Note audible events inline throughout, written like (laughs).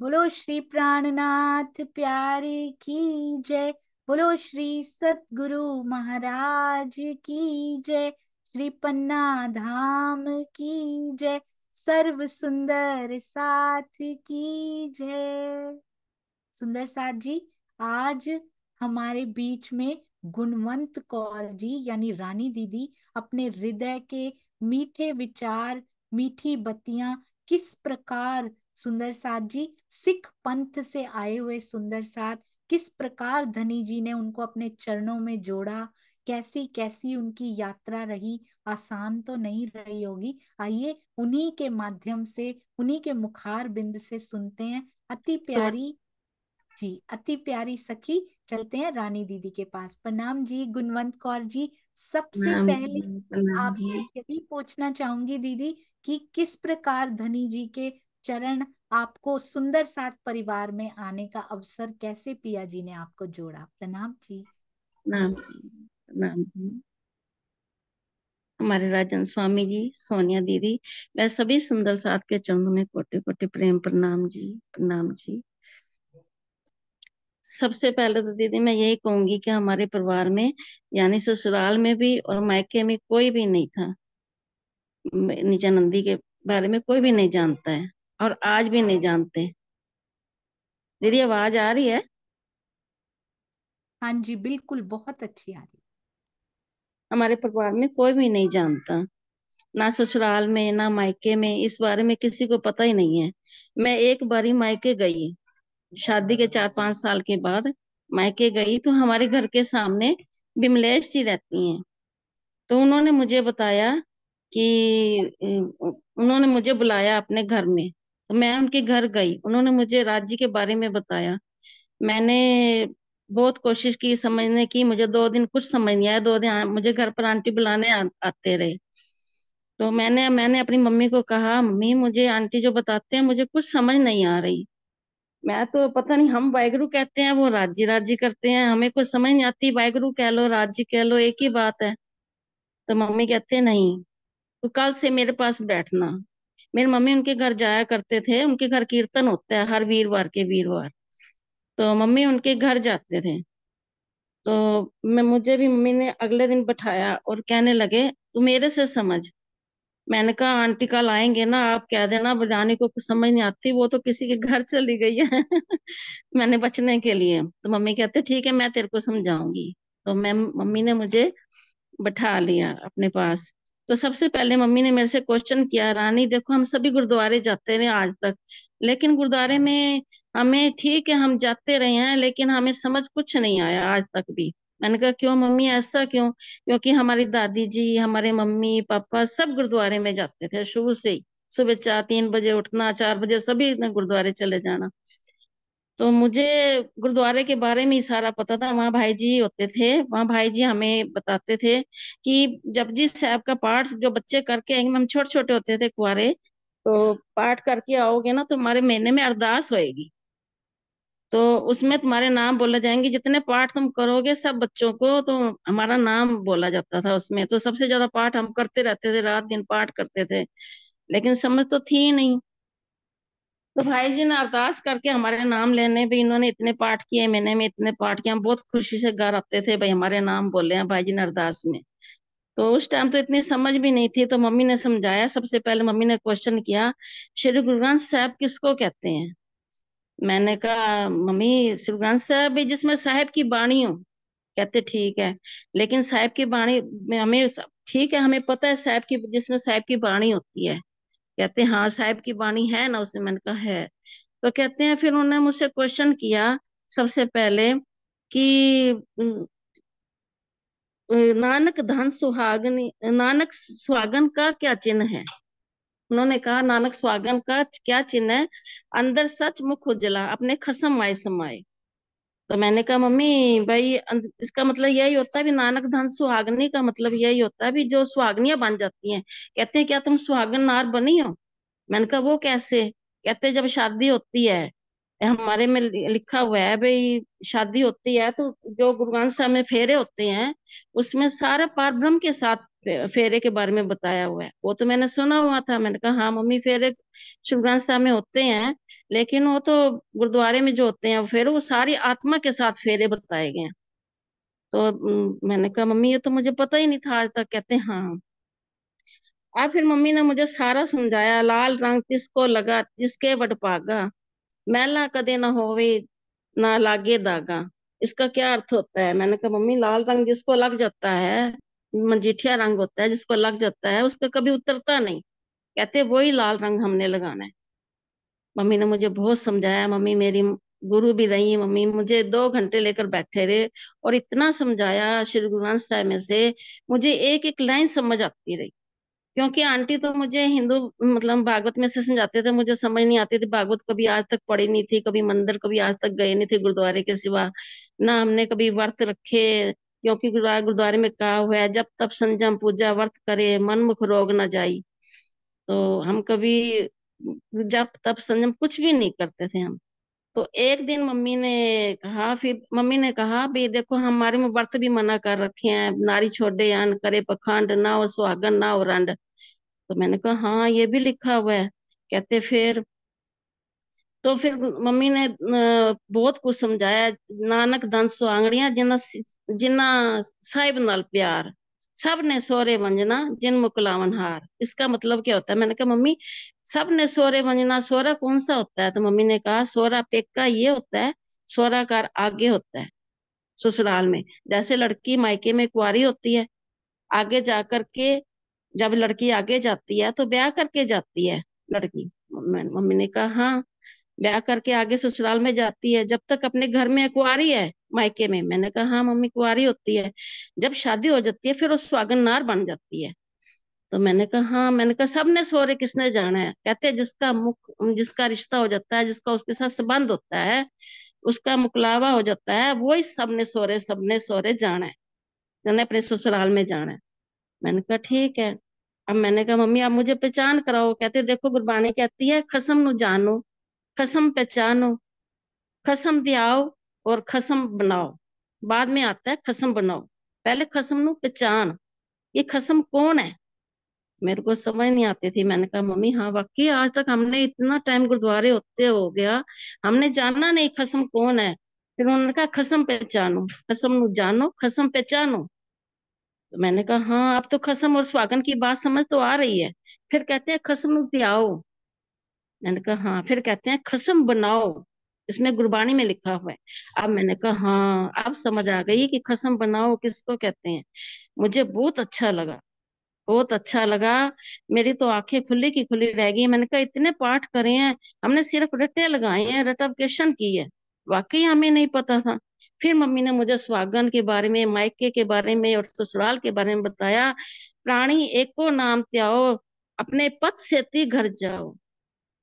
बोलो श्री प्राणनाथ प्यारे की जय बोलो श्री सतगुरु महाराज की जय श्री पन्ना धाम की जय सर्व सुंदर साथ की जय सुंदर साथ जी आज हमारे बीच में गुणवंत कौर जी यानी रानी दीदी अपने हृदय के मीठे विचार मीठी बत्तियां किस प्रकार सुंदर साथ जी सिख पंथ से आए हुए सुंदर साथ किस प्रकार धनी जी ने उनको अपने चरणों में जोड़ा कैसी कैसी उनकी यात्रा रही आसान तो नहीं रही होगी आइए उन्हीं के माध्यम से उन्हीं के मुखार बिंद से सुनते हैं अति प्यारी जी अति प्यारी सखी चलते हैं रानी दीदी के पास प्रणाम जी गुणवंत कौर जी सबसे पहले आपसे यही पूछना चाहूंगी दीदी कि किस प्रकार धनी जी के चरण आपको सुंदर साथ परिवार में आने का अवसर कैसे पिया जी ने आपको जोड़ा प्रणाम जी प्रणाम जी प्रणाम जी हमारे राजन स्वामी जी सोनिया दीदी मैं सभी सुंदर साथ के चरणों में कोटि कोटि प्रेम प्रणाम जी प्रणाम जी सबसे पहले तो दीदी मैं यही कहूंगी कि हमारे परिवार में यानी ससुराल में भी और मायके में कोई भी नहीं था नीचा नंदी के बारे में कोई भी नहीं जानता है और आज भी नहीं जानते मेरी आवाज आ रही है हाँ जी बिल्कुल बहुत अच्छी आ रही हमारे परिवार में कोई भी नहीं जानता ना ससुराल में ना मायके में इस बारे में किसी को पता ही नहीं है मैं एक बारी मायके गई शादी के चार पांच साल के बाद मायके गई तो हमारे घर के सामने बिमलेश जी रहती हैं तो उन्होंने मुझे बताया कि उन्होंने मुझे बुलाया अपने घर में तो मैं उनके घर गई उन्होंने मुझे राज्य के बारे में बताया मैंने बहुत कोशिश की समझने की मुझे दो दिन कुछ समझ नहीं आया दो दिन मुझे घर पर आंटी बुलाने आ, आते रहे तो मैंने मैंने अपनी मम्मी को कहा मम्मी मुझे आंटी जो बताते हैं मुझे कुछ समझ नहीं आ रही मैं तो पता नहीं हम वाहगुरु कहते हैं वो राज्य राज्य करते हैं हमें कुछ समझ नहीं आती वाहगुरु कह लो राज्य कह लो एक ही बात है तो मम्मी कहते नहीं तो कल से मेरे पास बैठना मेरी मम्मी उनके घर जाया करते थे उनके घर कीर्तन होता है हर वीरवार के वीरवार तो मम्मी उनके घर जाते थे तो मैं मुझे भी मम्मी ने अगले दिन बैठाया और कहने लगे तू मेरे से समझ मैंने कहा आंटी कल आएंगे ना आप कह देना बजाने को कुछ समझ नहीं आती वो तो किसी के घर चली गई है (laughs) मैंने बचने के लिए तो मम्मी कहते ठीक है मैं तेरे को समझाऊंगी तो मैं मम्मी ने मुझे बैठा लिया अपने पास तो सबसे पहले मम्मी ने मेरे से क्वेश्चन किया रानी देखो हम सभी गुरुद्वारे जाते रहे आज तक लेकिन गुरुद्वारे हाँ। में हमें ठीक है हम जाते रहे हैं लेकिन हमें समझ कुछ नहीं आया आज तक भी मैंने कहा क्यों मम्मी ऐसा क्यों क्योंकि हमारी दादी जी हमारे मम्मी पापा सब गुरुद्वारे में जाते थे शुरू से ही सुबह चार तीन बजे उठना चार बजे सभी गुरुद्वारे चले जाना तो मुझे गुरुद्वारे के बारे में ही सारा पता था वहाँ भाई जी होते थे वहाँ भाई जी हमें बताते थे कि जब जिस साहब का पाठ जो बच्चे करके आएंगे हम छोटे छोटे होते थे कुआरे तो पाठ करके आओगे ना तुम्हारे महीने में अरदास होएगी तो उसमें तुम्हारे नाम बोला जाएंगे जितने पाठ तुम करोगे सब बच्चों को तो हमारा नाम बोला जाता था उसमें तो सबसे ज्यादा पाठ हम करते रहते थे रात दिन पाठ करते थे लेकिन समझ तो थी नहीं तो भाई जी ने अरदास करके हमारे नाम लेने भी इन्होंने इतने पाठ किए महीने में इतने पाठ किए हम बहुत खुशी से घर आते थे भाई हमारे नाम बोले हैं भाई जी ने अरदास में तो उस टाइम तो इतनी समझ भी नहीं थी तो मम्मी ने समझाया सबसे पहले मम्मी ने क्वेश्चन किया श्री गुरु ग्रंथ साहब किसको कहते हैं मैंने कहा मम्मी श्री ग्रंथ साहब जिसमें साहेब की बाणी हो कहते ठीक है लेकिन साहेब की बाणी में हमें ठीक है हमें पता है साहेब की जिसमें साहेब की बाणी होती है कहते हैं हाँ साहेब की वाणी है ना उसमें मैंने कहा है तो कहते हैं फिर उन्होंने मुझसे क्वेश्चन किया सबसे पहले कि नानक धन सुहागन नानक सुहागन का क्या चिन्ह है उन्होंने कहा नानक सुहागन का क्या चिन्ह है अंदर सच मुख उजला अपने खसम आए समाये तो मैंने कहा मम्मी भाई इसका मतलब यही होता है भी नानक धन सुहागनी का मतलब यही होता है भी जो सुहागनियां बन जाती हैं कहते हैं क्या तुम सुहागन नार बनी हो मैंने कहा वो कैसे कहते जब शादी होती है हमारे में लिखा हुआ है भाई शादी होती है तो जो गुरु ग्रंथ साहब में फेरे होते हैं उसमें सारा पार ब्रह्म के साथ फेरे के बारे में बताया हुआ है वो तो मैंने सुना हुआ था मैंने कहा हाँ मम्मी फेरे शिवगंज साहब में होते हैं लेकिन वो तो गुरुद्वारे में जो होते हैं फिर वो सारी आत्मा के साथ फेरे बताए गए तो मैंने कहा मम्मी ये तो मुझे पता ही नहीं था आज तक कहते हाँ और फिर मम्मी ने मुझे सारा समझाया लाल रंग किसको लगा जिसके पागा मैला कदे ना होवे ना लागे दागा इसका क्या अर्थ होता है मैंने कहा मम्मी लाल रंग जिसको लग जाता है मजीठिया रंग होता है जिसको लग जाता है उसका कभी उतरता नहीं कहते वही लाल रंग हमने लगाना है मम्मी ने मुझे बहुत समझाया मम्मी मेरी गुरु भी रही मम्मी मुझे दो घंटे लेकर बैठे रहे और इतना समझाया श्री गुरु ग्रंथ साहब में से मुझे एक एक लाइन समझ आती रही क्योंकि आंटी तो मुझे हिंदू मतलब भागवत में से समझाते थे मुझे समझ नहीं आती थी भागवत कभी आज तक पढ़ी नहीं थी कभी मंदिर कभी आज तक गए नहीं थे गुरुद्वारे के सिवा ना हमने कभी व्रत रखे क्योंकि गुरुद्वारे में कहा हुआ है जब तब संजम पूजा व्रत करे मन मुख रोग ना जाई तो हम कभी जब तब संयम कुछ भी नहीं करते थे हम तो एक दिन मम्मी ने कहा फिर मम्मी ने कहा भी देखो हमारे में व्रत भी मना कर रखे हैं नारी छोड़े यान करे पखंड ना हो सुहागन ना हो रंड तो मैंने कहा हाँ ये भी लिखा हुआ है कहते फिर तो फिर मम्मी ने बहुत कुछ समझाया नानक दंस सुहांगड़ियां जिन्ना जिन्ना साहिब नाल प्यार सब ने सोरे मंजना जिन कुलावन हार इसका मतलब क्या होता है मैंने कहा मम्मी सब ने सोरे मंजना सोरा कौन सा होता है तो मम्मी ने कहा सोरा पेक्का ये होता है सोरा कार आगे होता है ससुराल में जैसे लड़की मायके में कुआरी होती है आगे जा करके जब लड़की आगे जाती है तो ब्याह करके जाती है लड़की मम्मी ने कहा हाँ ब्याह करके आगे ससुराल में जाती है जब तक अपने घर में कुआरी है मायके में मैंने कहा हाँ मम्मी कुआरी होती है जब शादी हो जाती है फिर वो स्वागनार बन जाती है तो मैंने कहा हाँ मैंने कहा सबने सोरे किसने जाना है कहते हैं जिसका मुख जिसका रिश्ता हो जाता है जिसका उसके साथ संबंध होता है उसका मुकलावा हो जाता है वो ही सबने सोरे सबने सोरे जाना है मैंने अपने ससुराल में जाना है मैंने कहा ठीक है अब मैंने कहा मम्मी आप मुझे पहचान कराओ कहते देखो गुरबाणी कहती है खसम नु जानो कसम पहचानो खसम दियाओ और खसम बनाओ बाद में आता है खसम बनाओ पहले खसम नु पहचान ये खसम कौन है मेरे को समझ नहीं आती थी मैंने कहा मम्मी हाँ वाकई आज तक हमने इतना टाइम गुरुद्वारे होते हो गया हमने जाना नहीं खसम कौन है फिर उन्होंने कहा खसम पहचानो खसम नु जानो खसम पहचानो तो मैंने कहा हाँ आप तो खसम और स्वागन की बात समझ तो आ रही है फिर कहते हैं खसम नु मैंने कहा हाँ फिर कहते हैं खसम बनाओ इसमें गुरबाणी में लिखा हुआ है अब मैंने कहा हाँ अब समझ आ गई कि खसम बनाओ किसको कहते हैं मुझे बहुत अच्छा लगा बहुत अच्छा लगा मेरी तो आंखें खुली की खुली रह गई मैंने कहा इतने पाठ करे हैं हमने सिर्फ रटे लगाए हैं रटअपकेशन की है वाकई हमें नहीं पता था फिर मम्मी ने मुझे स्वागन के बारे में मायके के बारे में और ससुराल के बारे में बताया प्राणी एको नाम त्याओ अपने पथ से ती घर जाओ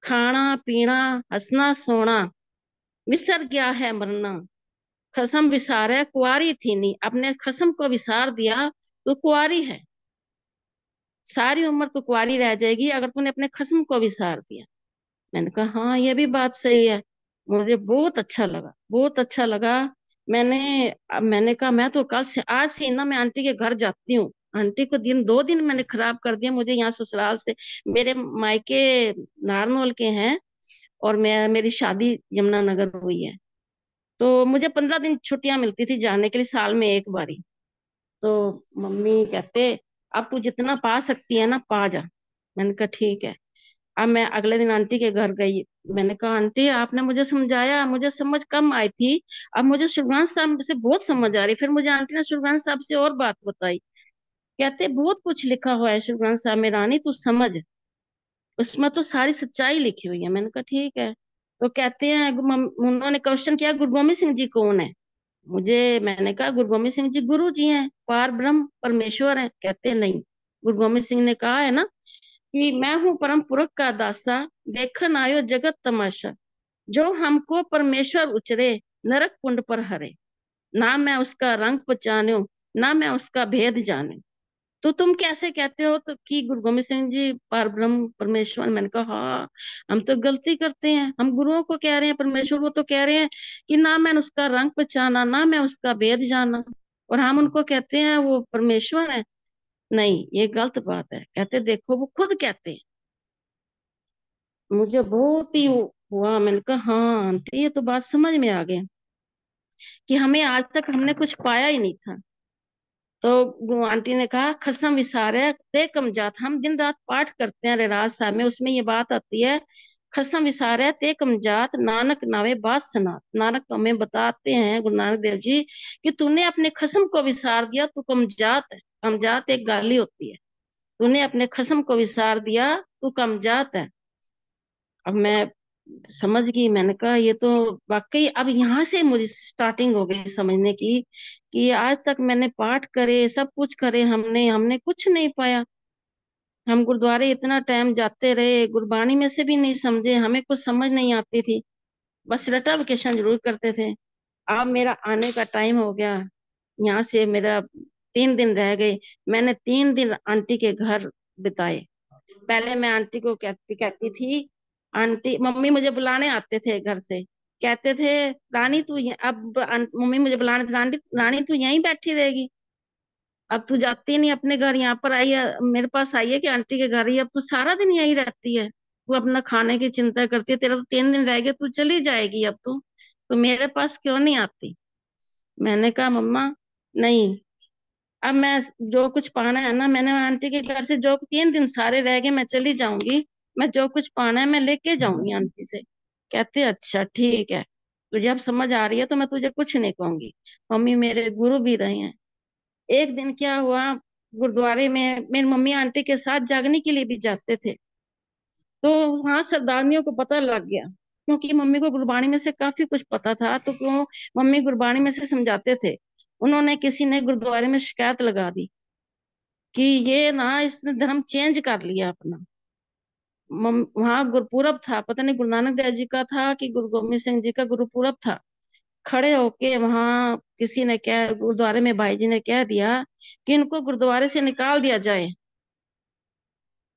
खाना पीना हंसना सोना विसर गया है मरना खसम विसारे कुआरी थी नी अपने खसम को विसार दिया तो कुआरी है सारी उम्र तो कुआरी रह जाएगी अगर तूने अपने खसम को विसार दिया मैंने कहा हाँ ये भी बात सही है मुझे बहुत अच्छा लगा बहुत अच्छा लगा मैंने मैंने कहा मैं तो कल से आज से ना मैं आंटी के घर जाती हूँ आंटी को दिन दो दिन मैंने खराब कर दिया मुझे यहाँ ससुराल से मेरे मायके नारनोल के हैं और मैं मेरी शादी यमुनानगर हुई है तो मुझे पंद्रह दिन छुट्टियां मिलती थी जाने के लिए साल में एक बारी तो मम्मी कहते अब तू जितना पा सकती है ना पा जा मैंने कहा ठीक है अब मैं अगले दिन आंटी के घर गई मैंने कहा आंटी आपने मुझे समझाया मुझे समझ कम आई थी अब मुझे सुरगान साहब से बहुत समझ आ रही फिर मुझे आंटी ने सुरगान साहब से और बात बताई कहते बहुत कुछ लिखा हुआ है ग्रंथ साहब में रानी तू समझ उसमें तो सारी सच्चाई लिखी हुई है मैंने कहा ठीक है तो कहते हैं उन्होंने क्वेश्चन किया गुरु गोविंद सिंह जी कौन है मुझे मैंने कहा गुरु गोविंद सिंह जी गुरु जी हैं पार ब्रह्म परमेश्वर हैं कहते है, नहीं गुरु गोविंद सिंह ने कहा है ना कि मैं हूँ परम पुरख का दासा देखन आयो जगत तमाशा जो हमको परमेश्वर उचरे नरक कुंड पर हरे ना मैं उसका रंग पहचान्यो ना मैं उसका भेद जाने तो तुम कैसे कहते हो तो कि गुरु गोविंद सिंह जी पार ब्रह्म परमेश्वर मैंने कहा हाँ हम तो गलती करते हैं हम गुरुओं को कह रहे हैं परमेश्वर वो तो कह रहे हैं कि ना मैं उसका रंग पहचाना ना मैं उसका भेद जाना और हम उनको कहते हैं वो परमेश्वर है नहीं ये गलत बात है कहते देखो वो खुद कहते हैं मुझे बहुत ही हुआ मैंने कहा हाँ आंटी ये तो बात समझ में आ गई कि हमें आज तक हमने कुछ पाया ही नहीं था तो आंटी ने कहा खसम विसार ते कम जात हम दिन रात पाठ करते हैं रेराज साहब में उसमें ये बात आती है खसम विसारे ते जात नानक नावे बात सना नानक हमें बताते हैं गुरु नानक देव जी कि तूने अपने खसम को विसार दिया तू कम जात है कमजात एक गाली होती है तूने अपने खसम को विसार दिया तू कम जात है अब मैं समझ गई मैंने कहा ये तो वाकई अब यहाँ से मुझे स्टार्टिंग हो गई समझने की कि आज तक मैंने पाठ करे सब कुछ करे हमने हमने कुछ नहीं पाया हम गुरुद्वारे इतना टाइम जाते रहे गुरबाणी में से भी नहीं समझे हमें कुछ समझ नहीं आती थी बस रटा वेकेशन जरूर करते थे अब मेरा आने का टाइम हो गया यहाँ से मेरा तीन दिन रह गए मैंने तीन दिन आंटी के घर बिताए पहले मैं आंटी को कहती कहती थी आंटी मम्मी मुझे बुलाने आते थे घर से कहते थे रानी तू अब मम्मी मुझे बुलाने रानी रानी तू यहीं बैठी रहेगी अब तू जाती नहीं अपने घर यहाँ पर आई है मेरे पास आई है कि आंटी के घर ही अब तू सारा दिन यहीं रहती है तू अपना खाने की चिंता करती है तेरा तो तीन दिन रह गया तू चली जाएगी अब तू तो मेरे पास क्यों नहीं आती मैंने कहा मम्मा नहीं अब मैं जो कुछ पाना है ना मैंने आंटी के घर से जो तीन दिन सारे रह गए मैं चली जाऊंगी मैं जो कुछ पाना है मैं लेके हम्म। जाऊंगी आंटी से कहते अच्छा ठीक है तुझे अब समझ आ रही है तो मैं तुझे कुछ नहीं कहूंगी मम्मी मेरे गुरु भी रहे हैं एक दिन क्या हुआ गुरुद्वारे में मेरी मम्मी आंटी के साथ जागने के लिए भी जाते थे तो वहां सरदारनियों को पता लग गया क्योंकि मम्मी को गुरबाणी में से काफी कुछ पता था तो क्यों मम्मी गुरबाणी में से समझाते थे उन्होंने किसी ने गुरुद्वारे में शिकायत लगा दी कि ये ना इसने धर्म चेंज कर लिया अपना वहां गुरुपुरब था पता नहीं गुरु नानक देव जी का था कि गुरु गोविंद सिंह जी का गुरुपुरब था खड़े होके वहां किसी ने कह गुरुद्वारे में भाई जी ने कह दिया कि इनको गुरुद्वारे से निकाल दिया जाए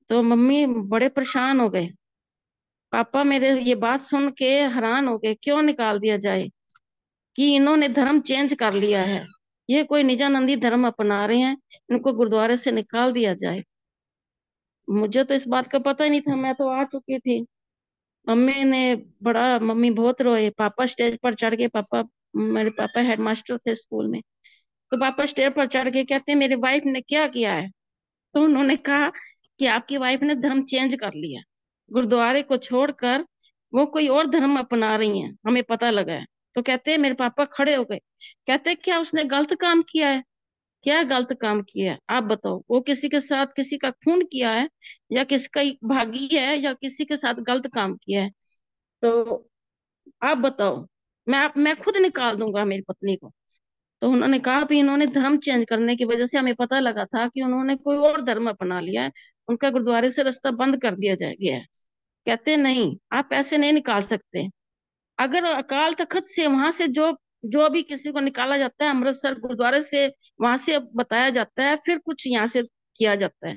तो मम्मी बड़े परेशान हो गए पापा मेरे ये बात सुन के हैरान हो गए क्यों निकाल दिया जाए कि इन्होंने धर्म चेंज कर लिया है ये कोई निजानंदी धर्म अपना रहे हैं इनको गुरुद्वारे से निकाल दिया जाए मुझे तो इस बात का पता ही नहीं था मैं तो आ चुकी थी मम्मी ने बड़ा मम्मी बहुत रोए पापा स्टेज पर चढ़ के पापा मेरे पापा हेडमास्टर थे स्कूल में तो पापा स्टेज पर चढ़ के कहते हैं मेरी वाइफ ने क्या किया है तो उन्होंने कहा कि आपकी वाइफ ने धर्म चेंज कर लिया गुरुद्वारे को छोड़कर वो कोई और धर्म अपना रही है हमें पता लगा है तो कहते हैं मेरे पापा खड़े हो गए कहते हैं क्या उसने गलत काम किया है क्या गलत काम किया है आप बताओ वो किसी के साथ किसी का खून किया है या किसका भागी है या किसी के साथ गलत काम किया है तो आप बताओ मैं आप मैं खुद निकाल दूंगा मेरी पत्नी को तो उन्होंने कहा भी इन्होंने धर्म चेंज करने की वजह से हमें पता लगा था कि उन्होंने कोई और धर्म अपना लिया है उनका गुरुद्वारे से रास्ता बंद कर दिया जा गया है कहते नहीं आप ऐसे नहीं निकाल सकते अगर अकाल तखत से वहां से जो जो भी किसी को निकाला जाता है अमृतसर गुरुद्वारे से वहां से बताया जाता है फिर कुछ यहाँ से किया जाता है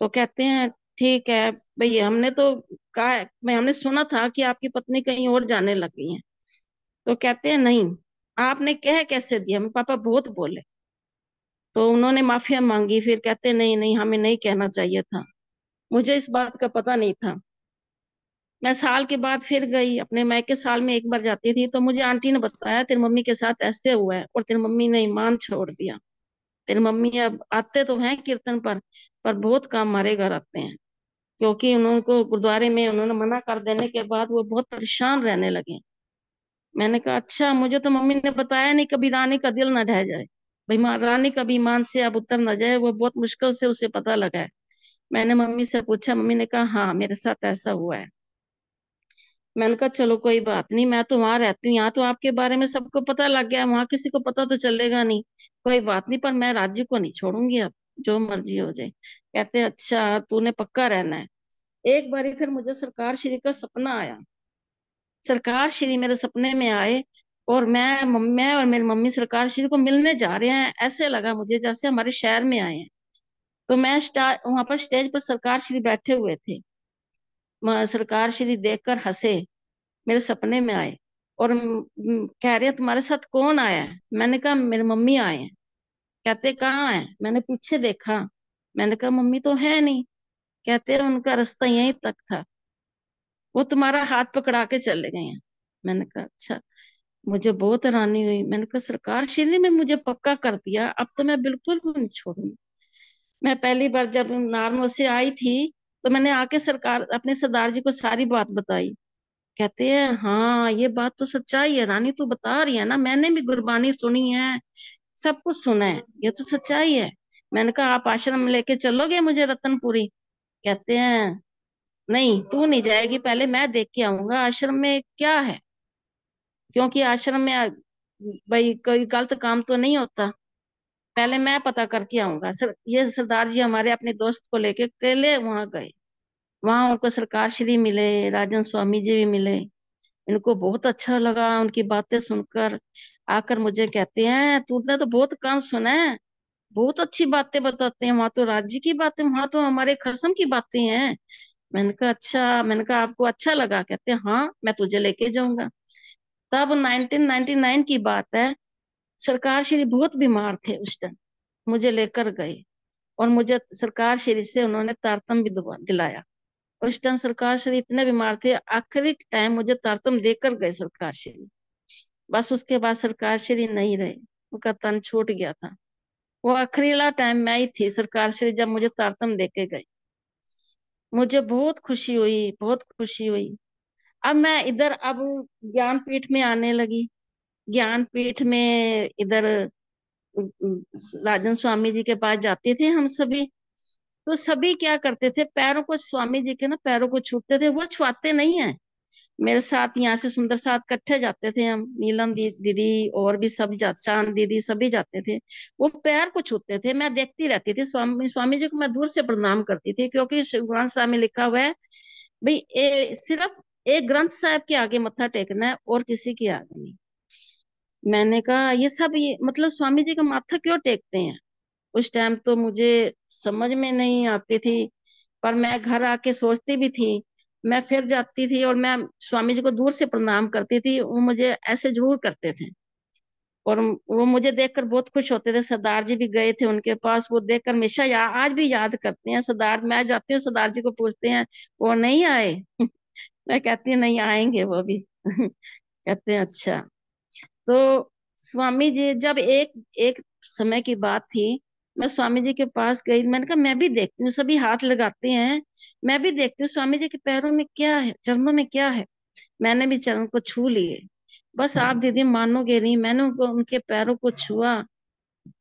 तो कहते हैं ठीक है भाई हमने तो कहा भाई हमने सुना था कि आपकी पत्नी कहीं और जाने लग गई है तो कहते हैं नहीं आपने कह कैसे दिया मेरे पापा बहुत बोले तो उन्होंने माफिया मांगी फिर कहते नहीं नहीं हमें नहीं कहना चाहिए था मुझे इस बात का पता नहीं था मैं साल के बाद फिर गई अपने मैके साल में एक बार जाती थी तो मुझे आंटी ने बताया तेरी मम्मी के साथ ऐसे हुआ है और तेरी मम्मी ने ईमान छोड़ दिया तेरी मम्मी अब आते तो हैं कीर्तन पर पर बहुत काम मारे घर आते हैं क्योंकि उन्होंने गुरुद्वारे में उन्होंने मना कर देने के बाद वो बहुत परेशान रहने लगे मैंने कहा अच्छा मुझे तो मम्मी ने बताया नहीं कभी रानी का दिल ना ढह जाए भाई रानी कभी ईमान से अब उतर ना जाए वो बहुत मुश्किल से उसे पता लगा है मैंने मम्मी से पूछा मम्मी ने कहा हाँ मेरे साथ ऐसा हुआ है मैंने कहा चलो कोई बात नहीं मैं तो वहां रहती हूँ यहाँ तो आपके बारे में सबको पता लग गया वहां किसी को पता तो चलेगा नहीं कोई बात नहीं पर मैं राजू को नहीं छोड़ूंगी अब जो मर्जी हो जाए कहते अच्छा तूने पक्का रहना है एक बारी फिर मुझे सरकार श्री का सपना आया सरकार श्री मेरे सपने में आए और मैं मैं और मेरी मम्मी सरकार श्री को मिलने जा रहे हैं ऐसे लगा मुझे जैसे हमारे शहर में आए हैं तो मैं वहां पर स्टेज पर सरकार श्री बैठे हुए थे सरकार श्री देखकर हंसे मेरे सपने में आए और कह रहे तुम्हारे साथ कौन आया है मैंने कहा मेरी मम्मी आए हैं कहते कहाँ है मैंने पीछे देखा मैंने कहा मम्मी तो है नहीं कहते उनका रास्ता यहीं तक था वो तुम्हारा हाथ पकड़ा के चले गए हैं मैंने कहा अच्छा मुझे बहुत हैरानी हुई मैंने कहा सरकार श्री ने मुझे पक्का कर दिया अब तो मैं बिल्कुल भी नहीं छोड़ूंगी मैं पहली बार जब नारनो से आई थी तो मैंने आके सरकार अपने सरदार जी को सारी बात बताई कहते हैं हाँ ये बात तो सच्चाई है रानी तू बता रही है ना मैंने भी गुरबानी सुनी है सब कुछ सुना है ये तो सच्चाई है मैंने कहा आप आश्रम में लेके चलोगे मुझे रतनपुरी कहते हैं नहीं तू नहीं जाएगी पहले मैं देख के आऊंगा आश्रम में क्या है क्योंकि आश्रम में भाई कोई गलत काम तो नहीं होता पहले मैं पता करके आऊंगा सर ये सरदार जी हमारे अपने दोस्त को लेके अकेले वहां गए वहां उनको सरकार श्री मिले राजन स्वामी जी भी मिले इनको बहुत अच्छा लगा उनकी बातें सुनकर आकर मुझे कहते हैं तूने तो बहुत काम सुना है बहुत अच्छी बातें बताते हैं वहां तो राज्य की बातें वहां तो हमारे खरसम की बातें हैं मैंने कहा अच्छा मैंने कहा आपको अच्छा लगा कहते हैं हाँ मैं तुझे लेके जाऊंगा तब 1999 की बात है सरकार श्री बहुत बीमार थे उस टाइम मुझे लेकर गए और मुझे सरकार श्री से उन्होंने तारतम भी दिलाया उस टाइम सरकार श्री इतने बीमार थे आखिरी टाइम मुझे तारतम देकर गए सरकार श्री बस उसके बाद सरकार श्री नहीं रहे उनका तन छूट गया था वो आखिरीला टाइम मैं ही थी सरकार श्री जब मुझे तारतम देके गए मुझे बहुत खुशी हुई बहुत खुशी हुई अब मैं इधर अब ज्ञानपीठ में आने लगी ज्ञान पीठ में इधर राजन स्वामी जी के पास जाते थे हम सभी तो सभी क्या करते थे पैरों को स्वामी जी के ना पैरों को छूटते थे वो छुआते नहीं है मेरे साथ यहाँ से सुंदर साथ कट्ठे जाते थे हम नीलम दी, दीदी और भी सब जा चांद दीदी सभी जाते थे वो पैर को छूते थे मैं देखती रहती थी स्वामी स्वामी जी को मैं दूर से प्रणाम करती थी क्योंकि ग्रंथ साहब में लिखा हुआ है भाई सिर्फ एक ग्रंथ साहब के आगे मत्था टेकना है और किसी के आगे नहीं मैंने कहा ये सब ये मतलब स्वामी जी का माथा क्यों टेकते हैं उस टाइम तो मुझे समझ में नहीं आती थी पर मैं घर आके सोचती भी थी मैं फिर जाती थी और मैं स्वामी जी को दूर से प्रणाम करती थी वो मुझे ऐसे जरूर करते थे और वो मुझे देखकर बहुत खुश होते थे सरदार जी भी गए थे उनके पास वो देखकर हमेशा या, आज भी याद करते हैं सरदार मैं जाती हूँ सरदार जी को पूछते हैं वो नहीं आए (laughs) मैं कहती हूँ नहीं आएंगे वो भी (laughs) कहते हैं अच्छा तो स्वामी जी जब एक एक समय की बात थी मैं स्वामी जी के पास गई मैंने कहा मैं भी देखती हूँ सभी हाथ लगाते हैं मैं भी देखती हूँ स्वामी जी के पैरों में क्या है चरणों में क्या है मैंने भी चरण को छू लिए बस आप हम्म। दीदी मानोगे नहीं मैंने उनको उनके पैरों को छुआ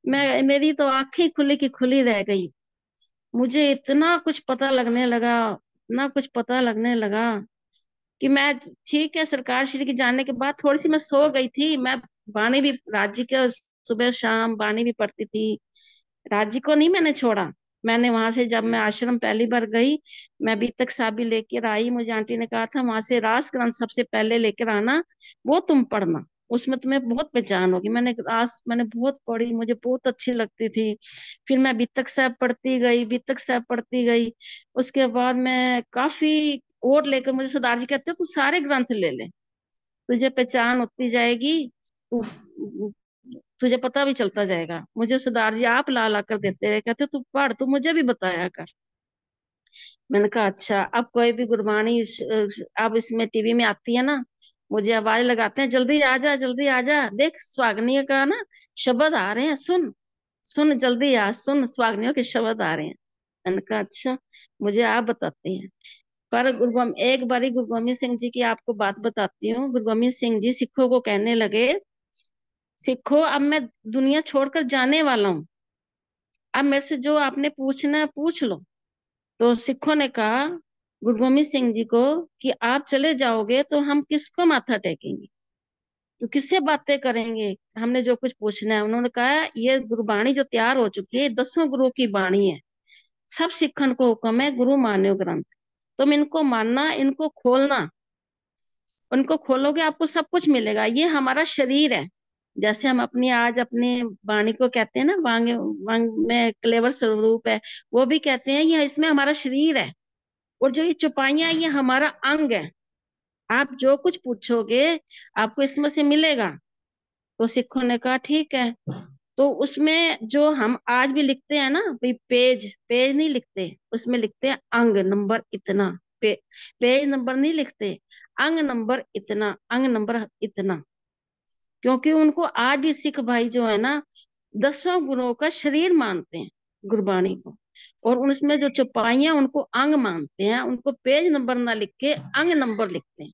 मैं मेरी तो आंखें खुली की खुली रह गई मुझे इतना कुछ पता लगने लगा इतना कुछ पता लगने लगा कि मैं ठीक है सरकार श्री के जाने के बाद थोड़ी सी मैं सो गई थी मैं वाणी भी राज्य के सुबह शाम वाणी भी पढ़ती थी राज्य को नहीं मैंने छोड़ा मैंने वहां से जब मैं आश्रम पहली बार गई मैं तक साबी लेकर आई मुझे आंटी ने कहा था वहां से रास ग्रंथ सबसे पहले लेकर आना वो तुम पढ़ना उसमें तुम्हें बहुत पहचान होगी मैंने रास मैंने बहुत पढ़ी मुझे बहुत अच्छी लगती थी फिर मैं बीतक साहब पढ़ती गई बीतक साहब पढ़ती गई उसके बाद मैं काफी और लेकर मुझे सरदार जी कहते तू सारे ग्रंथ ले ले तुझे पहचान उठती जाएगी तू तुझे पता भी चलता जाएगा मुझे सरदार जी आप ला ला कर देते रहे कहते तू पढ़ तू मुझे भी बताया कर मैंने कहा अच्छा अब कोई भी गुरबाणी अब इसमें टीवी में आती है ना मुझे आवाज लगाते हैं जल्दी आ जा जल्दी आ जा देख स्वागनीय का ना शब्द आ रहे हैं सुन सुन जल्दी आ सुन स्वागनियों के शब्द आ रहे हैं मैंने कहा अच्छा मुझे आप बताते हैं पर गुरु एक बारी गुरु गोविंद सिंह जी की आपको बात बताती हूँ गुरु गोविंद सिंह जी सिखों को कहने लगे सिखो अब मैं दुनिया छोड़कर जाने वाला हूँ अब मेरे से जो आपने पूछना है पूछ लो तो सिखों ने कहा गुरु गोविंद सिंह जी को कि आप चले जाओगे तो हम किसको माथा टेकेंगे तो किससे बातें करेंगे हमने जो कुछ पूछना है उन्होंने कहा ये गुरुबाणी जो तैयार हो चुकी है दसों गुरु की बाणी है सब सिखन को हुक्म है गुरु मान्यो ग्रंथ तुम इनको मानना इनको खोलना उनको खोलोगे आपको सब कुछ मिलेगा ये हमारा शरीर है जैसे हम अपनी आज अपने वाणी को कहते हैं ना वांग वांग में क्लेवर स्वरूप है वो भी कहते हैं ये इसमें हमारा शरीर है और जो ये चुपाइया ये हमारा अंग है आप जो कुछ पूछोगे आपको इसमें से मिलेगा तो सिखों ने कहा ठीक है तो उसमें जो हम आज भी लिखते हैं ना भाई पेज पेज नहीं लिखते उसमें लिखते हैं अंग नंबर इतना पे, पेज नंबर नहीं लिखते अंग नंबर इतना अंग नंबर इतना क्योंकि उनको आज भी सिख भाई जो है ना दसों गुणों का शरीर मानते हैं गुरबाणी को और उसमें जो छुपाइया उनको अंग मानते हैं उनको पेज नंबर ना लिख के अंग नंबर लिखते हैं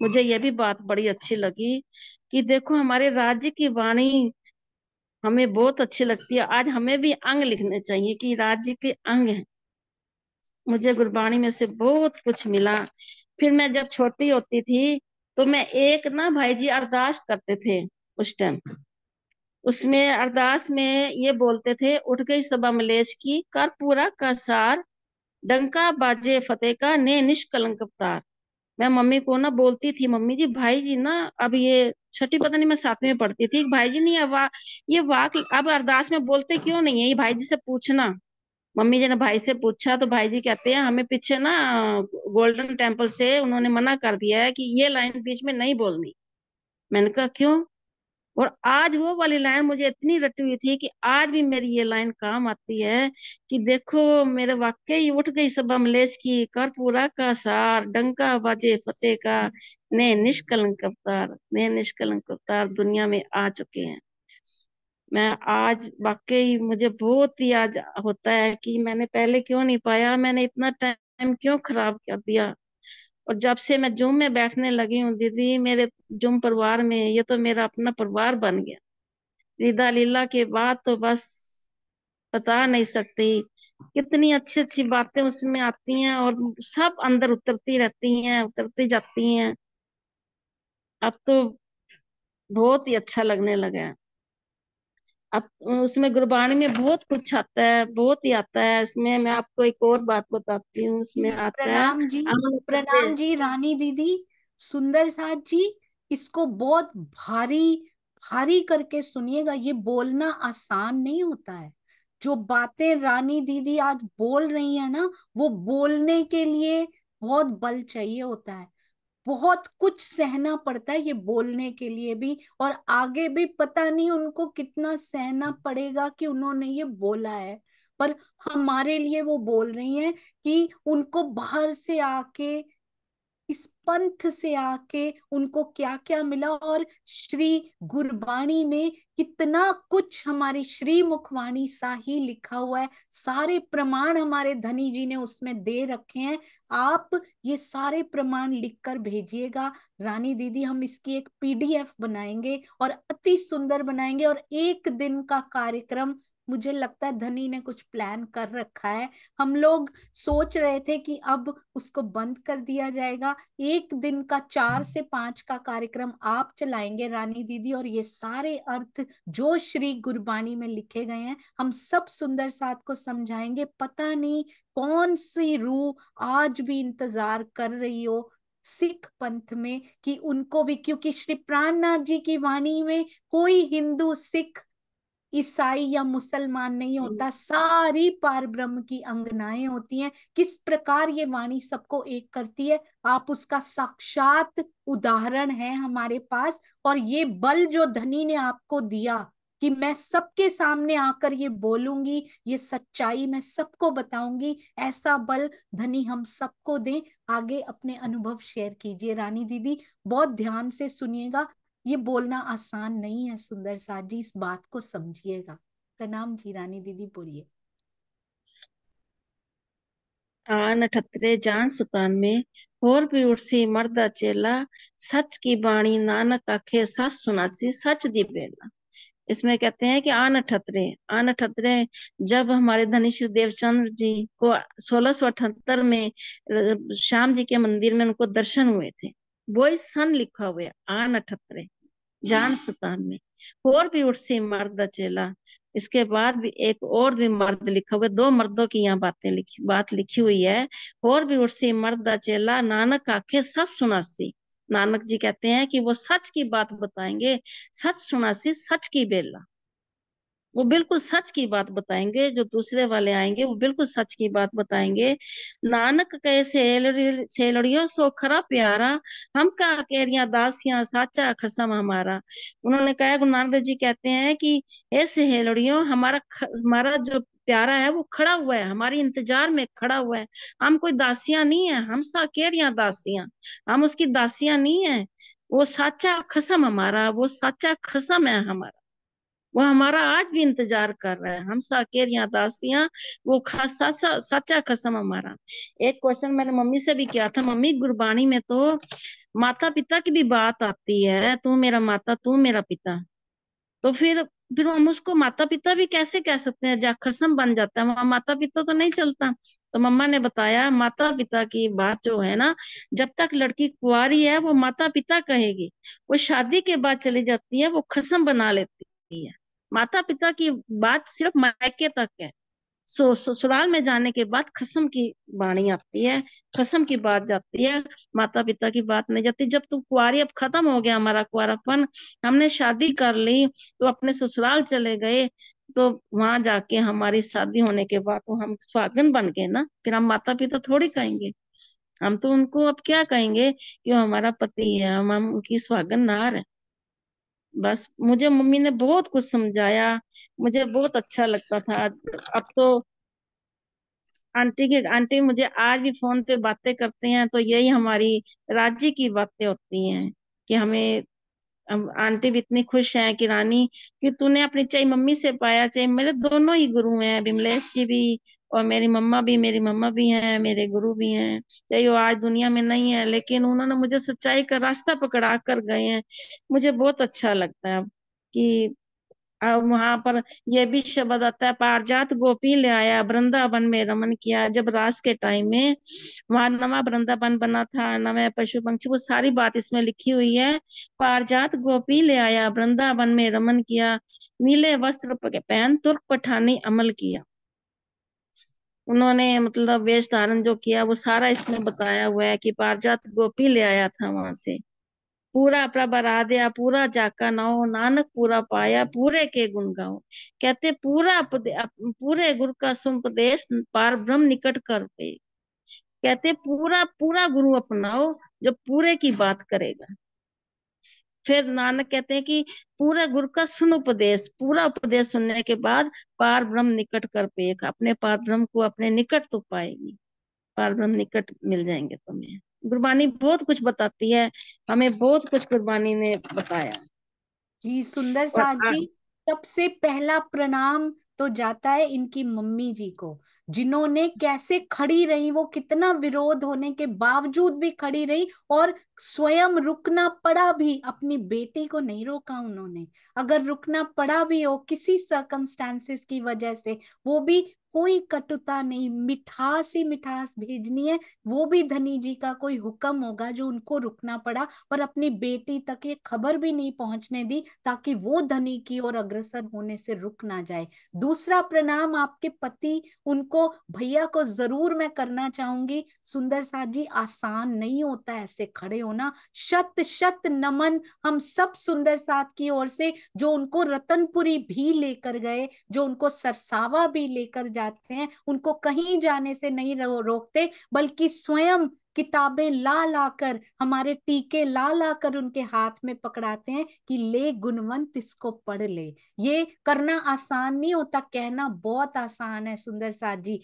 मुझे यह भी बात बड़ी अच्छी लगी कि देखो हमारे राज्य की वाणी हमें बहुत अच्छी लगती है आज हमें भी अंग लिखने चाहिए कि राज्य के अंग हैं मुझे गुरबाणी में से बहुत कुछ मिला फिर मैं जब छोटी होती थी तो मैं एक ना भाई जी अरदास करते थे उस टाइम उसमें अरदास में ये बोलते थे उठ गई सब मलेश की कर पूरा का सार डंका बाजे फतेह का ने निष्कलंक अवतार मैं मम्मी को ना बोलती थी मम्मी जी भाई जी ना अब ये छठी पता नहीं मैं सातवीं में पढ़ती थी भाई जी नहीं वा, ये वाक अब अरदास में बोलते क्यों नहीं है ये भाई जी से पूछना मम्मी जी ने भाई से पूछा तो भाई जी कहते हैं हमें पीछे ना गोल्डन टेम्पल से उन्होंने मना कर दिया है कि ये लाइन बीच में नहीं बोलनी मैंने कहा क्यों और आज वो वाली लाइन मुझे इतनी रटी हुई थी कि आज भी मेरी ये लाइन काम आती है कि देखो मेरे वाकई उठ गई सब अमलेश की कर पूरा का सार डंका बाजे फतेह का ने निष्कलंक अवतार ने निष्कलंक अवतार दुनिया में आ चुके हैं मैं आज वाकई मुझे बहुत ही आज होता है कि मैंने पहले क्यों नहीं पाया मैंने इतना टाइम क्यों खराब कर दिया और जब से मैं जुम में बैठने लगी हूँ दीदी मेरे जुम परिवार में ये तो मेरा अपना परिवार बन गया रीदा लीला के बाद तो बस बता नहीं सकती कितनी अच्छी अच्छी बातें उसमें आती हैं और सब अंदर उतरती रहती हैं उतरती जाती हैं अब तो बहुत ही अच्छा लगने लगा है अब उसमें गुरबाणी में बहुत कुछ आता है बहुत ही आता है इसमें मैं आपको एक और बात बताती हूँ उसमें आता प्रणाम है जी प्रणाम जी रानी दीदी सुंदर साथ जी इसको बहुत भारी भारी करके सुनिएगा ये बोलना आसान नहीं होता है जो बातें रानी दीदी आज बोल रही है ना वो बोलने के लिए बहुत बल चाहिए होता है बहुत कुछ सहना पड़ता है ये बोलने के लिए भी और आगे भी पता नहीं उनको कितना सहना पड़ेगा कि उन्होंने ये बोला है पर हमारे लिए वो बोल रही हैं कि उनको बाहर से आके इस पंथ से आके उनको क्या क्या मिला और श्री गुरबाणी में कितना कुछ हमारे श्री मुखवाणी सा ही लिखा हुआ है सारे प्रमाण हमारे धनी जी ने उसमें दे रखे हैं आप ये सारे प्रमाण लिखकर भेजिएगा रानी दीदी हम इसकी एक पीडीएफ बनाएंगे और अति सुंदर बनाएंगे और एक दिन का कार्यक्रम मुझे लगता है धनी ने कुछ प्लान कर रखा है हम लोग सोच रहे थे कि अब उसको बंद कर दिया जाएगा एक दिन का चार से पांच का कार्यक्रम आप चलाएंगे रानी दीदी और ये सारे अर्थ जो श्री गुरबाणी में लिखे गए हैं हम सब सुंदर साथ को समझाएंगे पता नहीं कौन सी रूह आज भी इंतजार कर रही हो सिख पंथ में कि उनको भी क्योंकि श्री प्राणनाथ जी की वाणी में कोई हिंदू सिख ईसाई या मुसलमान नहीं होता सारी पार ब्रह्म की अंगनाएं होती हैं किस प्रकार ये वाणी सबको एक करती है आप उसका साक्षात उदाहरण है हमारे पास और ये बल जो धनी ने आपको दिया कि मैं सबके सामने आकर ये बोलूंगी ये सच्चाई मैं सबको बताऊंगी ऐसा बल धनी हम सबको दें आगे अपने अनुभव शेयर कीजिए रानी दीदी बहुत ध्यान से सुनिएगा ये बोलना आसान नहीं है सुंदर साथ जी इस बात को समझिएगा प्रणाम जी रानी दीदी बोलिए आन अठत्रे जान में होर भी उठसी मर्दा चेला सच की बाणी नानक आखे सच सुनासी सच दी बेला इसमें कहते हैं कि आन अठत्रे आन अठत्रे जब हमारे धनी श्री देवचंद्र जी को सोलह सो अठहत्तर में श्याम जी के मंदिर में उनको दर्शन हुए थे वो इस सन लिखा हुआ है आन अठत्रे जान सतान में और भी उठसी मर्द चेला इसके बाद भी एक और भी मर्द लिखा हुआ दो मर्दों की यहाँ बातें लिखी बात लिखी हुई है और भी उठ सी मर्द चेला नानक आखे सच सुनासी नानक जी कहते हैं कि वो सच की बात बताएंगे सच सुनासी सच की बेला वो बिल्कुल सच की बात बताएंगे जो दूसरे वाले आएंगे वो बिल्कुल सच की बात बताएंगे नानक कहे सेलड़ियों सो खरा प्यारा हम का कह रिया दासियां साचा खसम हमारा उन्होंने कहा गुरु नानक देव जी कहते हैं कि ऐसे सहेलड़ियों हमारा हमारा जो प्यारा है वो खड़ा हुआ है हमारे इंतजार में खड़ा हुआ है हम कोई दासियां नहीं है हम सा कह रही दासियां हम उसकी दासियां नहीं है वो साचा खसम हमारा वो साचा खसम है हमारा वह हमारा आज भी इंतजार कर रहा है हम साकेर या दासियां वो खास सा, सा, कसम हमारा एक क्वेश्चन मैंने मम्मी से भी किया था मम्मी गुरबाणी में तो माता पिता की भी बात आती है तू मेरा माता तू मेरा पिता तो फिर फिर हम उसको माता पिता भी कैसे कह सकते हैं जहाँ खसम बन जाता है वहां माता पिता तो नहीं चलता तो मम्मा ने बताया माता पिता की बात जो है ना जब तक लड़की कुआरी है वो माता पिता कहेगी वो शादी के बाद चली जाती है वो खसम बना लेती है माता पिता की बात सिर्फ मायके तक है सो ससुराल में जाने के बाद खसम की वाणी आती है खसम की बात जाती है माता पिता की बात नहीं जाती जब तू तो कुआरी अब खत्म हो गया हमारा कुआरापन हमने शादी कर ली तो अपने ससुराल चले गए तो वहां जाके हमारी शादी होने के बाद तो हम स्वागन बन गए ना फिर हम माता पिता थोड़ी कहेंगे हम तो उनको अब क्या कहेंगे कि हमारा पति है हम हम उनकी स्वागन नार है बस मुझे मम्मी ने बहुत कुछ समझाया मुझे बहुत अच्छा लगता था अब तो आंटी के आंटी मुझे आज भी फोन पे बातें करते हैं तो यही हमारी राज्य की बातें होती हैं कि हमें आंटी भी इतनी खुश है कि रानी कि तूने अपनी चाहे मम्मी से पाया चाहे मेरे दोनों ही गुरु हैं विमलेश जी भी और मेरी मम्मा भी मेरी मम्मा भी हैं मेरे गुरु भी हैं चाहे वो आज दुनिया में नहीं है लेकिन उन्होंने मुझे सच्चाई का रास्ता पकड़ा कर गए हैं मुझे बहुत अच्छा लगता है कि अब वहां पर यह भी शब्द आता है पारजात गोपी ले आया वृंदावन में रमन किया जब रास के टाइम में वहां नवा वृंदावन बना था नवे पशु पंक्षी वो सारी बात इसमें लिखी हुई है पारजात गोपी ले आया वृंदावन में रमन किया नीले वस्त्र पहन तुर्क पठानी अमल किया उन्होंने मतलब वेश धारण जो किया वो सारा इसमें बताया हुआ है कि पारजात गोपी ले आया था वहां से पूरा प्रभ आराध्या पूरा जाका नाओ नानक पूरा पाया पूरे के गुण गाओ कहते पूरा पूरे गुरु का सुपदेश पार ब्रह्म निकट कर पे कहते पूरा पूरा गुरु अपनाओ जो पूरे की बात करेगा फिर नानक कहते हैं कि पूरे गुरु का सुन उपदेश पूरा उपदेश सुनने के बाद पार ब्रह्म निकट कर पेख अपने पार ब्रह्म को अपने निकट तो पाएगी पार ब्रह्म निकट मिल जाएंगे तुम्हें गुरबानी बहुत कुछ बताती है हमें बहुत कुछ गुरबानी ने बताया जी सुंदर साहब जी सबसे पहला प्रणाम तो जाता है इनकी मम्मी जी को जिन्होंने कैसे खड़ी रही वो कितना विरोध होने के बावजूद भी खड़ी रही और स्वयं रुकना पड़ा भी अपनी बेटी को नहीं रोका उन्होंने अगर रुकना पड़ा भी हो किसी सर्कमस्टांसेस की वजह से वो भी कोई कटुता नहीं मिठास ही मिठास भेजनी है वो भी धनी जी का कोई हुक्म होगा जो उनको रुकना पड़ा पर अपनी बेटी तक ये खबर भी नहीं पहुंचने दी ताकि वो धनी की ओर अग्रसर होने से रुक ना जाए दूसरा प्रणाम आपके पति उनको भैया को जरूर मैं करना चाहूंगी सुंदर साहब जी आसान नहीं होता ऐसे खड़े होना शत शत नमन हम सब सुंदर साथ की ओर से जो उनको रतनपुरी भी लेकर गए जो उनको सरसावा भी लेकर जा जाते हैं उनको कहीं जाने से नहीं रो, रोकते बल्कि स्वयं किताबें ला ला कर हमारे टीके ला ला कर उनके हाथ में पकड़ाते हैं कि ले गुणवंत इसको पढ़ ले ये करना आसान नहीं होता कहना बहुत आसान है सुंदर साहब जी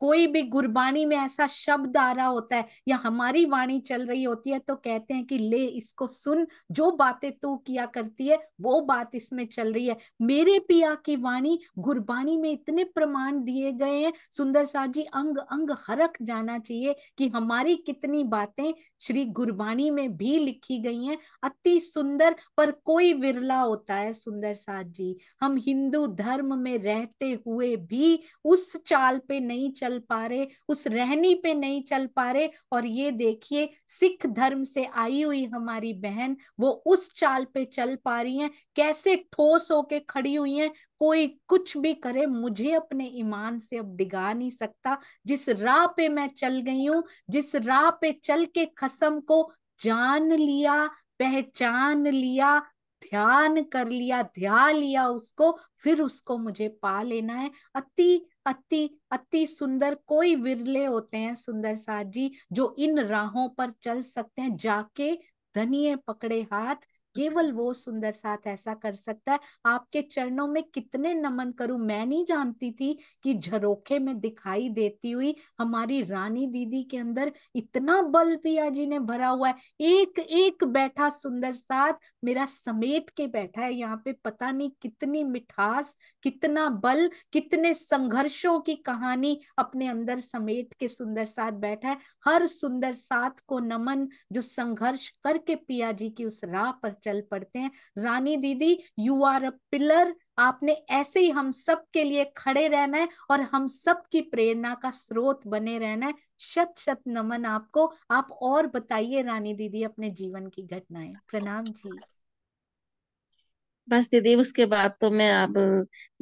कोई भी गुरबाणी में ऐसा शब्द आ रहा होता है या हमारी वाणी चल रही होती है तो कहते हैं कि ले इसको सुन जो बातें तू किया करती है वो बात इसमें चल रही है मेरे पिया की वाणी गुरबाणी में इतने प्रमाण दिए गए हैं सुंदर साह जी अंग अंग हरक जाना चाहिए कि हमारी कितनी बातें श्री गुरबाणी में भी लिखी गई हैं अति सुंदर पर कोई विरला होता है सुंदर साह जी हम हिंदू धर्म में रहते हुए भी उस चाल पे नहीं चल चल पा रहे उस रहनी पे नहीं चल पा रहे और ये देखिए सिख धर्म से आई हुई हमारी बहन वो उस चाल पे चल पा रही हैं कैसे ठोस होके खड़ी हुई हैं कोई कुछ भी करे मुझे अपने ईमान से अब दिगा नहीं सकता जिस राह पे मैं चल गई हूँ जिस राह पे चल के खसम को जान लिया पहचान लिया ध्यान कर लिया ध्या लिया उसको फिर उसको मुझे पा लेना है अति अति अति सुंदर कोई विरले होते हैं सुंदर साथ जी जो इन राहों पर चल सकते हैं जाके धनिए पकड़े हाथ केवल वो सुंदर साथ ऐसा कर सकता है आपके चरणों में कितने नमन करूं मैं नहीं जानती थी कि झरोखे में दिखाई देती हुई हमारी रानी दीदी के अंदर इतना बल पिया जी ने भरा हुआ है एक एक बैठा सुंदर साथ मेरा समेट के बैठा है यहाँ पे पता नहीं कितनी मिठास कितना बल कितने संघर्षों की कहानी अपने अंदर समेट के सुंदर साथ बैठा है हर सुंदर साथ को नमन जो संघर्ष करके पिया जी की उस राह पर चल पड़ते हैं रानी दीदी यू आर अ पिलर आपने ऐसे ही हम सब के लिए खड़े रहना है और हम सब की प्रेरणा का स्रोत बने रहना है शत शत नमन आपको आप और बताइए रानी दीदी अपने जीवन की घटनाएं प्रणाम जी बस दीदी उसके बाद तो मैं अब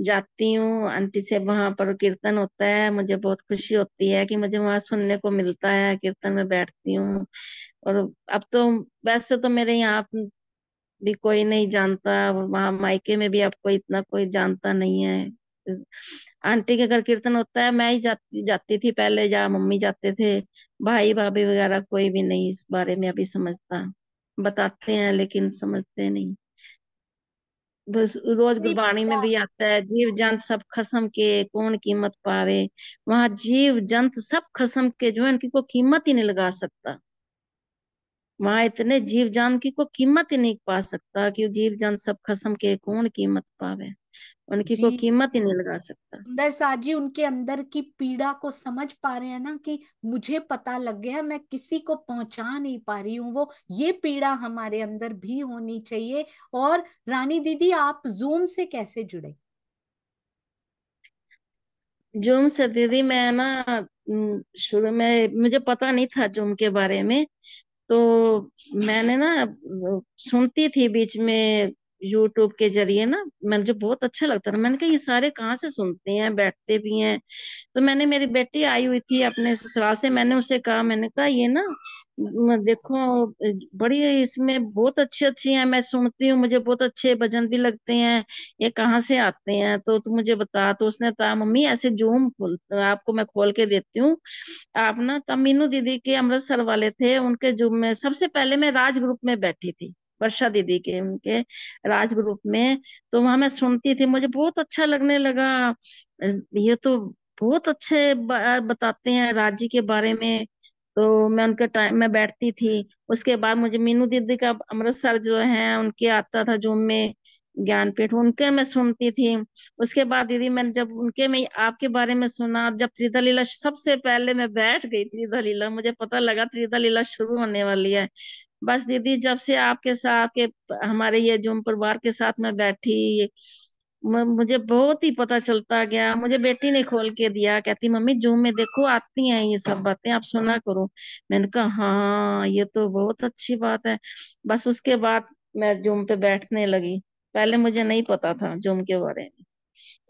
जाती हूँ आंटी से वहां पर कीर्तन होता है मुझे बहुत खुशी होती है कि मुझे वहां सुनने को मिलता है कीर्तन में बैठती हूँ और अब तो वैसे तो मेरे यहाँ भी कोई नहीं जानता वहां मायके में भी आपको इतना कोई जानता नहीं है आंटी के घर कीर्तन होता है मैं ही जाती जाती थी पहले या मम्मी जाते थे भाई भाभी वगैरह कोई भी नहीं इस बारे में अभी समझता बताते हैं लेकिन समझते नहीं बस रोज गुरबाणी में भी आता है जीव जंत सब खसम के कौन कीमत पावे वहां जीव जंत सब खसम के जो है उनकी कोई कीमत ही नहीं लगा सकता वहां इतने जीव जान की को कीमत ही नहीं पा सकता कि जीव जान सब खसम के कौन कीमत पावे उनकी को कीमत ही नहीं लगा सकता अंदर साजी उनके अंदर की पीड़ा को समझ पा रहे हैं ना कि मुझे पता लग गया मैं किसी को पहुंचा नहीं पा रही हूँ वो ये पीड़ा हमारे अंदर भी होनी चाहिए और रानी दीदी आप जूम से कैसे जुड़े जूम से दीदी मैं ना शुरू में मुझे पता नहीं था जूम के बारे में तो मैंने ना सुनती थी बीच में यूट्यूब के जरिए ना मैंने जो बहुत अच्छा लगता था मैंने कहा ये सारे कहाँ से सुनते हैं बैठते भी हैं तो मैंने मेरी बेटी आई हुई थी अपने ससुराल से मैंने उसे कहा मैंने कहा ये ना देखो बड़ी इसमें बहुत अच्छी अच्छी हैं मैं सुनती हूँ मुझे बहुत अच्छे भजन भी लगते हैं ये कहाँ से आते हैं तो तू मुझे बता तो उसने कहा मम्मी ऐसे जूम आपको मैं खोल के देती हूँ आप ना तब मीनू दीदी के अमृतसर वाले थे उनके जूम में सबसे पहले मैं राज ग्रुप में बैठी थी वर्षा दीदी के उनके राज ग्रुप में तो वहां मैं सुनती थी मुझे बहुत अच्छा लगने लगा ये तो बहुत अच्छे बताते हैं राज्य के बारे में तो मैं उनके टाइम में बैठती थी उसके बाद मुझे मीनू दीदी का अमृतसर जो है उनके आता था जूम में ज्ञानपीठ उनके मैं सुनती थी उसके बाद दीदी मैंने जब उनके में आपके बारे में सुना जब त्रिधा लीला सबसे पहले मैं बैठ गई त्रिधा लीला मुझे पता लगा त्रिधा लीला शुरू होने वाली है बस दीदी जब से आपके साथ के हमारे ये जूम परिवार के साथ मैं बैठी मुझे बहुत ही पता चलता गया मुझे बेटी ने खोल के दिया कहती मम्मी जूम में देखो आती हैं ये सब बातें आप सुना करो मैंने कहा हाँ ये तो बहुत अच्छी बात है बस उसके बाद मैं जूम पे बैठने लगी पहले मुझे नहीं पता था जूम के बारे में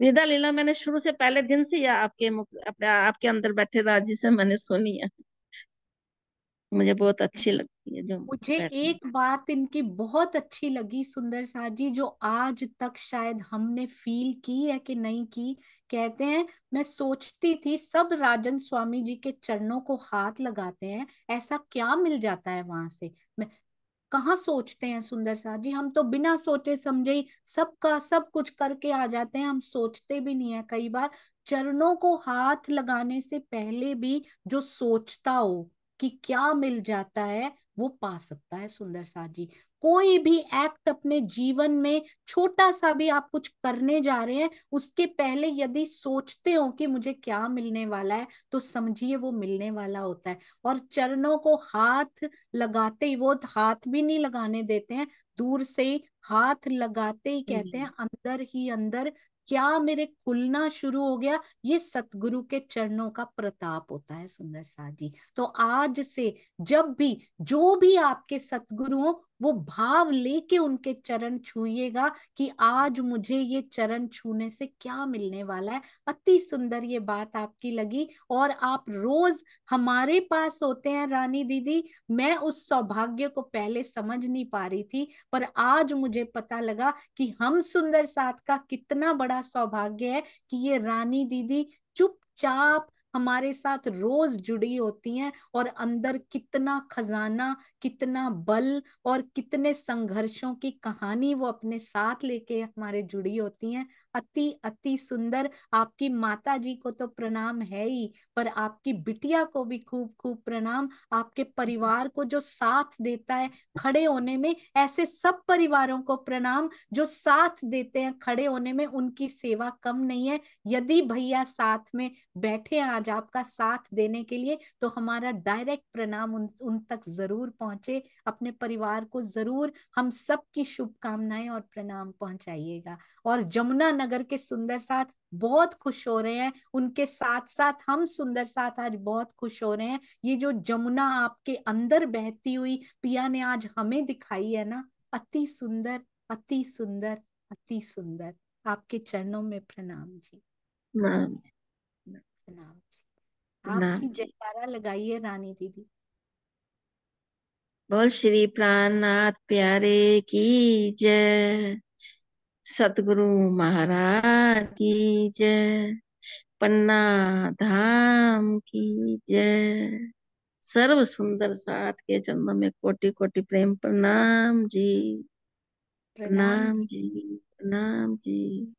रीदा लीला मैंने शुरू से पहले दिन से या आपके अपने आपके अंदर बैठे राजी से मैंने सुनी है मुझे बहुत अच्छी लगती है जो मुझे एक बात इनकी बहुत अच्छी लगी सुंदर साह जी जो आज तक शायद हमने फील की है कि नहीं की कहते हैं मैं सोचती थी सब राजन स्वामी जी के चरणों को हाथ लगाते हैं ऐसा क्या मिल जाता है वहां से मैं कहा सोचते हैं सुंदर साह जी हम तो बिना सोचे समझे ही सबका सब कुछ करके आ जाते हैं हम सोचते भी नहीं है कई बार चरणों को हाथ लगाने से पहले भी जो सोचता हो कि क्या मिल जाता है वो पा सकता है सुंदर साथ जी कोई भी एक्ट अपने जीवन में छोटा सा भी आप कुछ करने जा रहे हैं उसके पहले यदि सोचते हो कि मुझे क्या मिलने वाला है तो समझिए वो मिलने वाला होता है और चरणों को हाथ लगाते ही वो हाथ भी नहीं लगाने देते हैं दूर से ही हाथ लगाते ही कहते हैं अंदर ही अंदर क्या मेरे खुलना शुरू हो गया ये सतगुरु के चरणों का प्रताप होता है सुंदर साहब जी तो आज से जब भी जो भी आपके सतगुरु हो वो भाव लेके उनके चरण छूएगा कि आज मुझे ये चरण छूने से क्या मिलने वाला है अति सुंदर ये बात आपकी लगी और आप रोज हमारे पास होते हैं रानी दीदी मैं उस सौभाग्य को पहले समझ नहीं पा रही थी पर आज मुझे पता लगा कि हम सुंदर साथ का कितना बड़ा सौभाग्य है कि ये रानी दीदी चुपचाप हमारे साथ रोज जुड़ी होती हैं और अंदर कितना खजाना कितना बल और कितने संघर्षों की कहानी वो अपने साथ लेके हमारे जुड़ी होती हैं अति अति सुंदर आपकी माता जी को तो प्रणाम है ही पर आपकी बिटिया को भी खूब खूब प्रणाम आपके परिवार को जो साथ देता है खड़े होने में ऐसे सब परिवारों को प्रणाम जो साथ देते हैं खड़े होने में उनकी सेवा कम नहीं है यदि भैया साथ में बैठे हैं आज आपका साथ देने के लिए तो हमारा डायरेक्ट प्रणाम उन, उन तक जरूर पहुंचे अपने परिवार को जरूर हम सबकी शुभकामनाएं और प्रणाम पहुंचाइएगा और जमुना महानगर के सुंदर साथ बहुत खुश हो रहे हैं उनके साथ साथ हम सुंदर साथ आज बहुत खुश हो रहे हैं ये जो जमुना आपके अंदर बहती हुई पिया ने आज हमें दिखाई है ना अति सुंदर अति सुंदर अति सुंदर आपके चरणों में प्रणाम जी प्रणाम प्रणाम जी आपकी जयकारा लगाइए रानी दीदी बोल श्री प्राणनाथ प्यारे की जय सतगुरु महाराज की जय पन्ना धाम की जय सर्व सुंदर साथ के जन्म में कोटि कोटि प्रेम प्रणाम जी प्रणाम जी प्रणाम जी